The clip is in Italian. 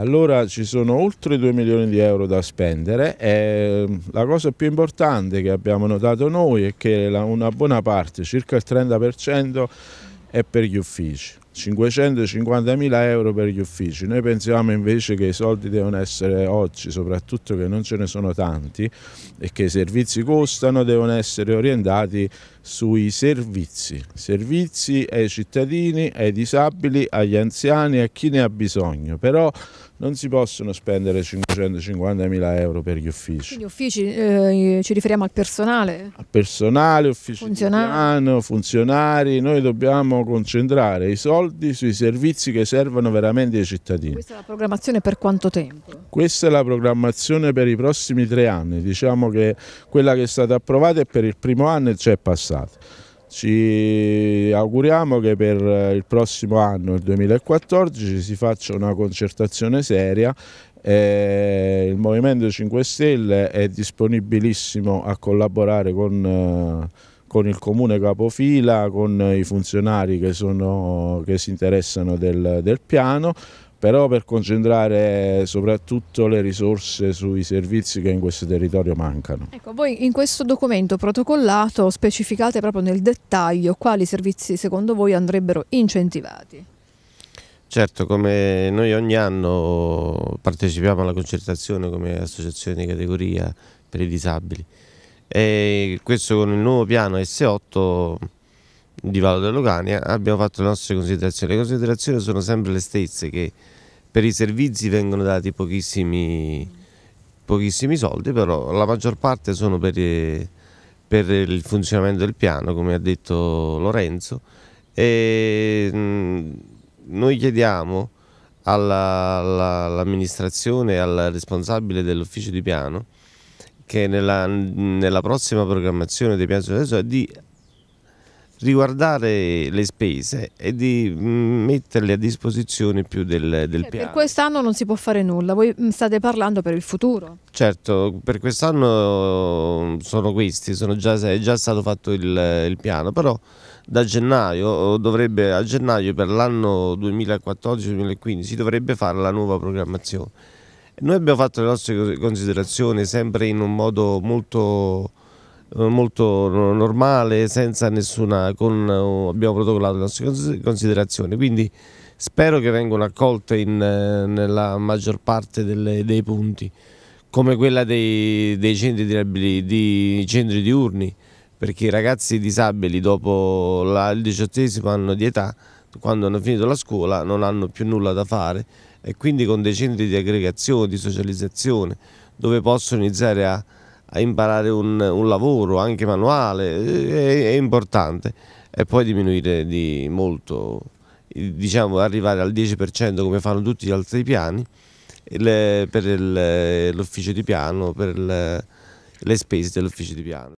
allora ci sono oltre 2 milioni di euro da spendere e mm, la cosa più importante che abbiamo notato noi è che una buona parte, circa il 30%, è per gli uffici. 550 mila euro per gli uffici. Noi pensiamo invece che i soldi devono essere oggi, soprattutto che non ce ne sono tanti e che i servizi costano, devono essere orientati sui servizi. Servizi ai cittadini, ai disabili, agli anziani, a chi ne ha bisogno. Però non si possono spendere 550 mila euro per gli uffici. Gli uffici, eh, ci riferiamo al personale? Al personale, uffici funzionari. di piano, funzionari, noi dobbiamo concentrare i soldi sui servizi che servono veramente ai cittadini. Questa è la programmazione per quanto tempo? Questa è la programmazione per i prossimi tre anni, diciamo che quella che è stata approvata è per il primo anno e c'è cioè passata. Ci auguriamo che per eh, il prossimo anno, il 2014, si faccia una concertazione seria eh, il Movimento 5 Stelle è disponibilissimo a collaborare con, eh, con, il comune capofila, con i funzionari che, sono, che si interessano del, del piano però per concentrare soprattutto le risorse sui servizi che in questo territorio mancano. Ecco, voi in questo documento protocollato specificate proprio nel dettaglio quali servizi secondo voi andrebbero incentivati. Certo, come noi ogni anno partecipiamo alla concertazione come associazione di categoria per i disabili e questo con il nuovo piano S8 di Vallo dell'Ocania abbiamo fatto le nostre considerazioni. Le considerazioni sono sempre le stesse, che per i servizi vengono dati pochissimi, pochissimi soldi, però la maggior parte sono per, eh, per, il funzionamento del piano, come ha detto Lorenzo. E, mm, noi chiediamo all'amministrazione alla, alla al responsabile dell'ufficio di piano che nella, nella prossima programmazione dei piani di cioè di riguardare le spese e di mm, metterle a disposizione più del, del certo, piano. Per quest'anno non si può fare nulla, voi mm, state parlando per il futuro. Certo, per quest'anno sono questi, sono già, è già stato fatto il, il piano, però da gennaio, dovrebbe, a gennaio per l'anno 2014-2015 dovrebbe fare la nuova programmazione. Noi abbiamo fatto le nostre considerazioni sempre in un modo molto eh, molto normale, senza nessuna, con, eh, abbiamo protocollato le nostre considerazioni, quindi spero che vengano accolte in, eh, nella maggior parte delle, dei punti, come quella dei, dei centri, di, di, centri diurni, perché i ragazzi disabili dopo la, il diciottesimo anno di età, quando hanno finito la scuola, non hanno più nulla da fare e quindi con dei centri di aggregazione, di socializzazione, dove possono iniziare a a imparare un, un lavoro anche manuale, è, è, importante e poi diminuire di molto, diciamo arrivare al 10% come fanno tutti gli altri piani il, per l'ufficio di piano, per il, le spese dell'ufficio di piano.